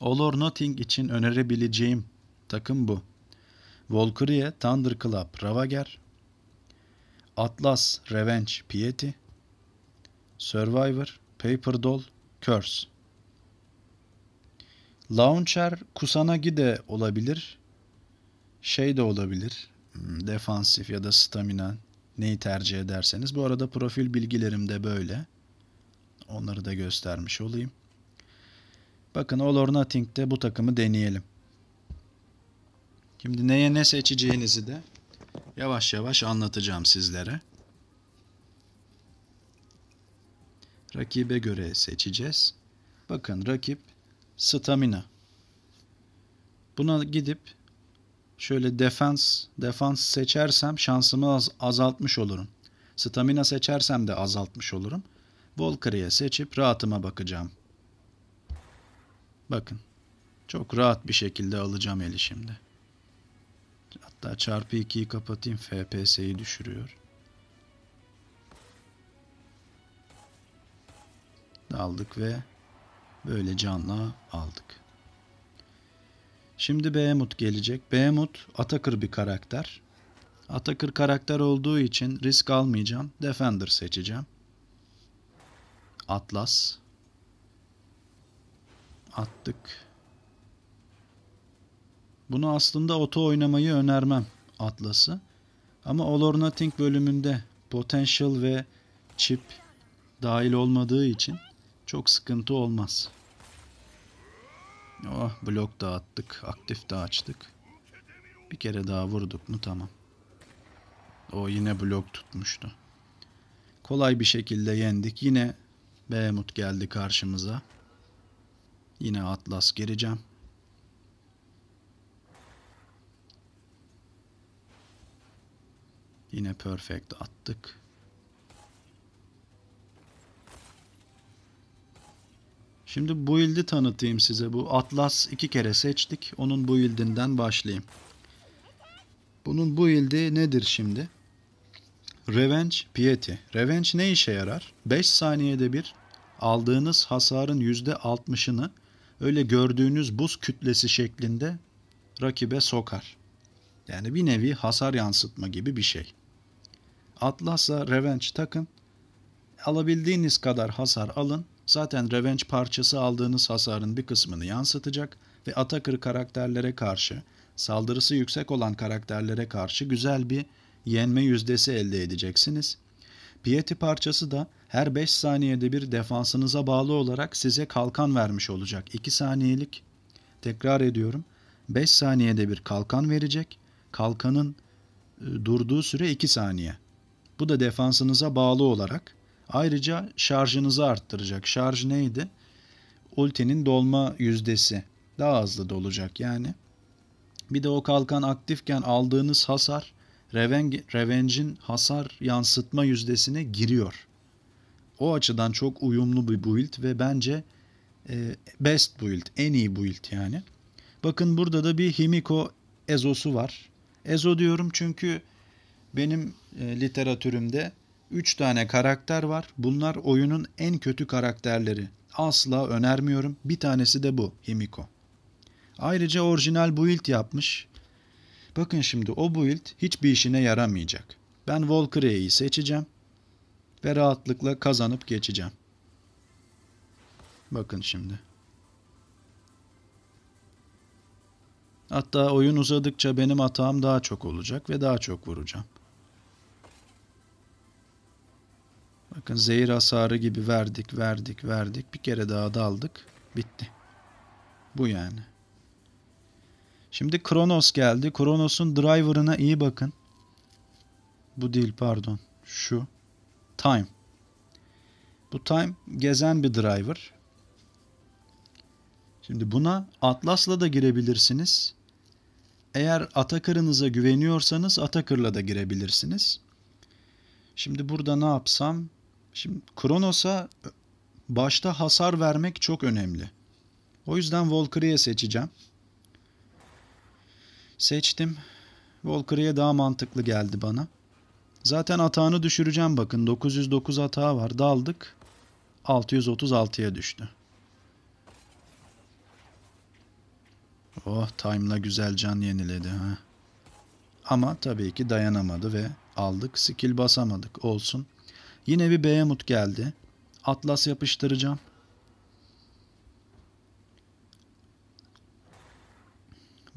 All or Nothing için önerebileceğim takım bu. Volkriye, Thunder Club, Ravager, Atlas, Revenge, Pieti, Survivor, Paper Doll, Curse. Launcher Kusanagi de olabilir. Şey de olabilir. Hmm, defansif ya da stamina neyi tercih ederseniz. Bu arada profil bilgilerim de böyle. Onları da göstermiş olayım. Bakın All or Nothing'de bu takımı deneyelim. Şimdi neye ne seçeceğinizi de yavaş yavaş anlatacağım sizlere. Rakibe göre seçeceğiz. Bakın rakip stamina. Buna gidip şöyle defans defans seçersem şansımı az, azaltmış olurum. Stamina seçersem de azaltmış olurum. Valkyrie'ye seçip rahatıma bakacağım. Bakın. Çok rahat bir şekilde alacağım eli şimdi. Hatta çarpı 2'yi kapatayım. FPS'yi düşürüyor. Daldık ve böyle canla aldık. Şimdi Behemoth gelecek. Behemoth Atakır bir karakter. Atakır karakter olduğu için risk almayacağım. Defender seçeceğim. Atlas. Attık. Bunu aslında oto oynamayı önermem Atlas'ı. Ama All or Nothing bölümünde potential ve chip dahil olmadığı için çok sıkıntı olmaz. Oh blok da attık. Aktif de açtık. Bir kere daha vurduk mu tamam. O yine blok tutmuştu. Kolay bir şekilde yendik. Yine Behemoth geldi karşımıza. Yine Atlas gireceğim. Yine perfect attık. Şimdi bu ildi tanıtayım size. Bu Atlas iki kere seçtik. Onun bu ildinden başlayayım. Bunun bu ildi nedir şimdi? Revenge Piety. Revenge ne işe yarar? 5 saniyede bir aldığınız hasarın %60'ını öyle gördüğünüz buz kütlesi şeklinde rakibe sokar. Yani bir nevi hasar yansıtma gibi bir şey. Atlas'a Revenge takın. Alabildiğiniz kadar hasar alın. Zaten Revenge parçası aldığınız hasarın bir kısmını yansıtacak ve Atakır karakterlere karşı, saldırısı yüksek olan karakterlere karşı güzel bir yenme yüzdesi elde edeceksiniz. Pieti parçası da her 5 saniyede bir defansınıza bağlı olarak size kalkan vermiş olacak. 2 saniyelik tekrar ediyorum. 5 saniyede bir kalkan verecek. Kalkanın e, durduğu süre 2 saniye. Bu da defansınıza bağlı olarak Ayrıca şarjınızı arttıracak. Şarj neydi? Ultinin dolma yüzdesi. Daha hızlı dolacak yani. Bir de o kalkan aktifken aldığınız hasar Revenge'in hasar yansıtma yüzdesine giriyor. O açıdan çok uyumlu bir build ve bence e, best build, en iyi build yani. Bakın burada da bir Himiko Ezo'su var. Ezo diyorum çünkü benim e, literatürümde 3 tane karakter var. Bunlar oyunun en kötü karakterleri. Asla önermiyorum. Bir tanesi de bu Himiko. Ayrıca orijinal build yapmış. Bakın şimdi o build hiçbir işine yaramayacak. Ben Valkyrie'yi seçeceğim ve rahatlıkla kazanıp geçeceğim. Bakın şimdi. Hatta oyun uzadıkça benim hatam daha çok olacak ve daha çok vuracağım. Bakın zehir hasarı gibi verdik, verdik, verdik. Bir kere daha daldık. Bitti. Bu yani. Şimdi Kronos geldi. Kronos'un driver'ına iyi bakın. Bu değil pardon. Şu. Time. Bu time gezen bir driver. Şimdi buna Atlas'la da girebilirsiniz. Eğer Atakır'ınıza güveniyorsanız Atakır'la da girebilirsiniz. Şimdi burada ne yapsam? Şimdi Kronos'a e, başta hasar vermek çok önemli. O yüzden Valkyrie seçeceğim. Seçtim. Valkyrie daha mantıklı geldi bana. Zaten atağını düşüreceğim bakın. 909 atağı var. Daldık. 636'ya düştü. Oh time'la güzel can yeniledi ha. Ama tabii ki dayanamadı ve aldık. Skill basamadık. Olsun. Yine bir Behemoth geldi. Atlas yapıştıracağım.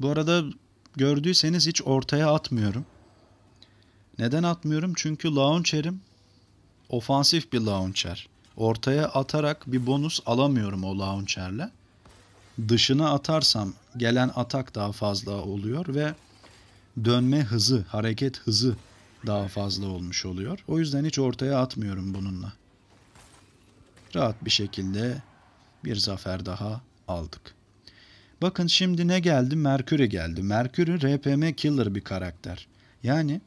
Bu arada gördüyseniz hiç ortaya atmıyorum. Neden atmıyorum? Çünkü launcher'im ofansif bir launcher. Ortaya atarak bir bonus alamıyorum o launcher'le. Dışına atarsam gelen atak daha fazla oluyor ve dönme hızı, hareket hızı daha fazla olmuş oluyor. O yüzden hiç ortaya atmıyorum bununla. Rahat bir şekilde bir zafer daha aldık. Bakın şimdi ne geldi? Merkür'e geldi. Merkür'ü RPM killer bir karakter. Yani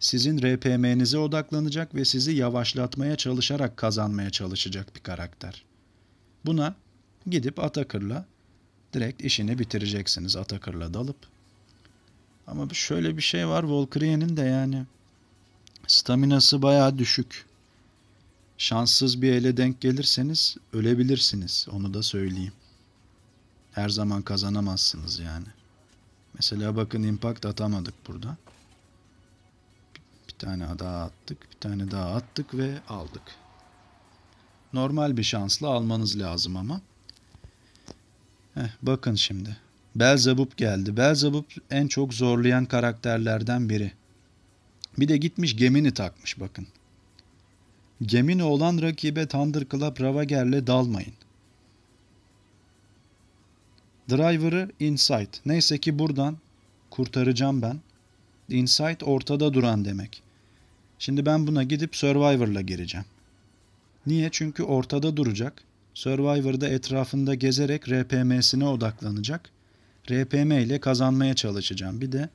sizin RPM'nize odaklanacak ve sizi yavaşlatmaya çalışarak kazanmaya çalışacak bir karakter. Buna gidip Atakır'la direkt işini bitireceksiniz Atakır'la dalıp. Ama şöyle bir şey var Volkriyen'in de yani. Staminası baya düşük. Şanssız bir ele denk gelirseniz ölebilirsiniz. Onu da söyleyeyim. Her zaman kazanamazsınız yani. Mesela bakın impact atamadık burada. Bir tane daha attık. Bir tane daha attık ve aldık. Normal bir şansla almanız lazım ama. Heh, bakın şimdi. Belzebub geldi. Belzebub en çok zorlayan karakterlerden biri. Bir de gitmiş gemini takmış bakın. Gemini olan rakibe Thunder Club Ravager'le dalmayın. Driver'ı Insight. Neyse ki buradan kurtaracağım ben. Insight ortada duran demek. Şimdi ben buna gidip Survivor'la gireceğim. Niye? Çünkü ortada duracak. Survivor'da etrafında gezerek RPM'sine odaklanacak. RPM ile kazanmaya çalışacağım. Bir de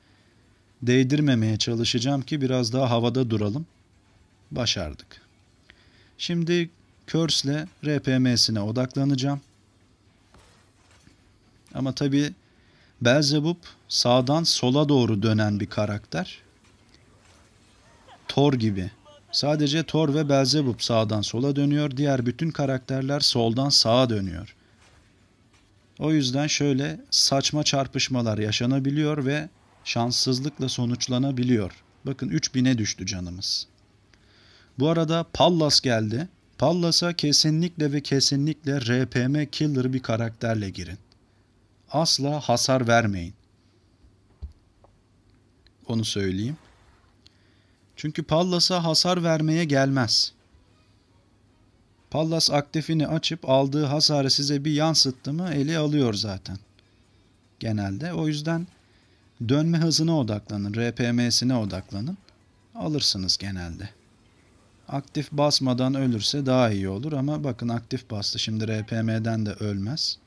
değdirmemeye çalışacağım ki biraz daha havada duralım. Başardık. Şimdi Körs'le RPM'sine odaklanacağım. Ama tabi Belzebub sağdan sola doğru dönen bir karakter. Thor gibi. Sadece Thor ve Belzebub sağdan sola dönüyor. Diğer bütün karakterler soldan sağa dönüyor. O yüzden şöyle saçma çarpışmalar yaşanabiliyor ve şanssızlıkla sonuçlanabiliyor. Bakın 3000'e düştü canımız. Bu arada Pallas geldi. Pallas'a kesinlikle ve kesinlikle RPM Killer bir karakterle girin. Asla hasar vermeyin. Onu söyleyeyim. Çünkü Pallas'a hasar vermeye gelmez. Pallas aktifini açıp aldığı hasarı size bir yansıttı mı eli alıyor zaten. Genelde o yüzden Dönme hızına odaklanın, RPM'sine odaklanın. Alırsınız genelde. Aktif basmadan ölürse daha iyi olur ama bakın aktif bastı. Şimdi RPM'den de ölmez.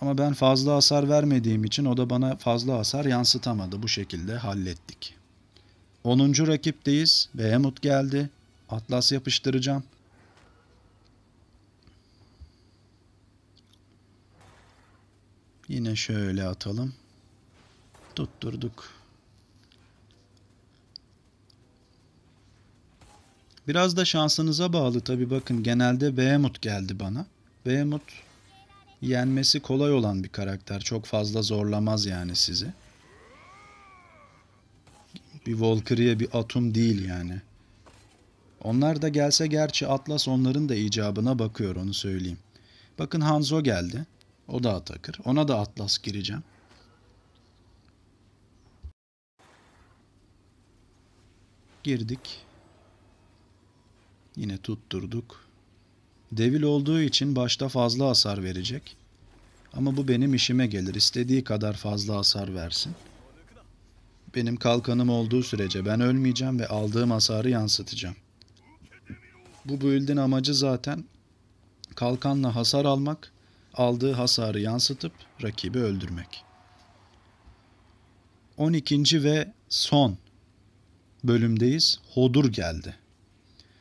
Ama ben fazla hasar vermediğim için o da bana fazla hasar yansıtamadı. Bu şekilde hallettik. 10. rakipteyiz. Behemoth geldi. Atlas yapıştıracağım. Yine şöyle atalım tutturduk. Biraz da şansınıza bağlı tabi bakın genelde Behemoth geldi bana. Behemoth yenmesi kolay olan bir karakter. Çok fazla zorlamaz yani sizi. Bir Valkyrie bir Atom değil yani. Onlar da gelse gerçi Atlas onların da icabına bakıyor onu söyleyeyim. Bakın Hanzo geldi. O da Atakır. Ona da Atlas gireceğim. girdik. Yine tutturduk. Devil olduğu için başta fazla hasar verecek. Ama bu benim işime gelir. İstediği kadar fazla hasar versin. Benim kalkanım olduğu sürece ben ölmeyeceğim ve aldığım hasarı yansıtacağım. Bu build'in amacı zaten kalkanla hasar almak, aldığı hasarı yansıtıp rakibi öldürmek. 12. ve son bölümdeyiz. Hodur geldi.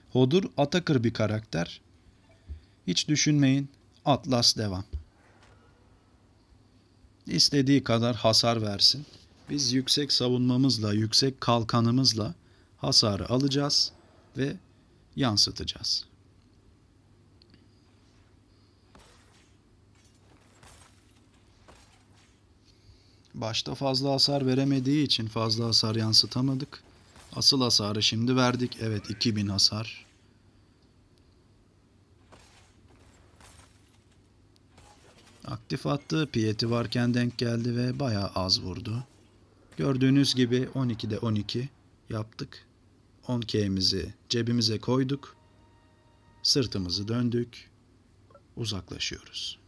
Hodur Atakır bir karakter. Hiç düşünmeyin. Atlas devam. İstediği kadar hasar versin. Biz yüksek savunmamızla, yüksek kalkanımızla hasarı alacağız ve yansıtacağız. Başta fazla hasar veremediği için fazla hasar yansıtamadık. Asıl hasarı şimdi verdik. Evet 2000 hasar. Aktif attı. Piyeti varken denk geldi ve bayağı az vurdu. Gördüğünüz gibi 12'de 12 yaptık. 10K'mizi cebimize koyduk. Sırtımızı döndük. Uzaklaşıyoruz.